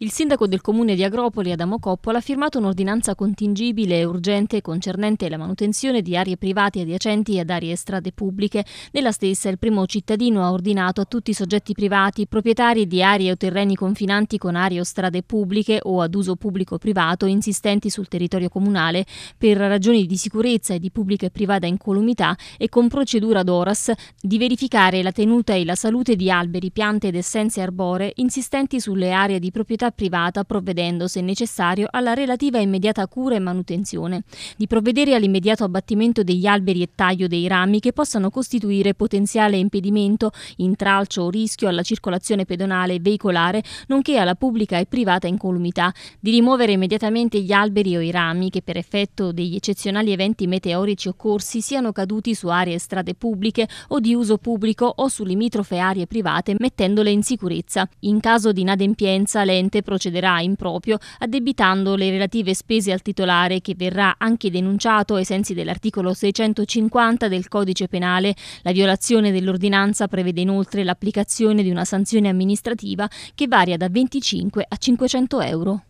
Il sindaco del comune di Agropoli, Adamo Coppola, ha firmato un'ordinanza contingibile e urgente concernente la manutenzione di aree private adiacenti ad aree e strade pubbliche. Nella stessa il primo cittadino ha ordinato a tutti i soggetti privati, proprietari di aree o terreni confinanti con aree o strade pubbliche o ad uso pubblico-privato insistenti sul territorio comunale, per ragioni di sicurezza e di pubblica e privata incolumità e con procedura d'ORAS, di verificare la tenuta e la salute di alberi, piante ed essenze arboree insistenti sulle aree di proprietà proprietà privata, provvedendo, se necessario, alla relativa immediata cura e manutenzione, di provvedere all'immediato abbattimento degli alberi e taglio dei rami che possano costituire potenziale impedimento, intralcio o rischio alla circolazione pedonale e veicolare, nonché alla pubblica e privata incolumità, di rimuovere immediatamente gli alberi o i rami che per effetto degli eccezionali eventi meteorici occorsi siano caduti su aree e strade pubbliche o di uso pubblico o su limitrofe aree private mettendole in sicurezza. In caso di inadempienza l'ente ente procederà in proprio addebitando le relative spese al titolare che verrà anche denunciato ai sensi dell'articolo 650 del codice penale. La violazione dell'ordinanza prevede inoltre l'applicazione di una sanzione amministrativa che varia da 25 a 500 euro.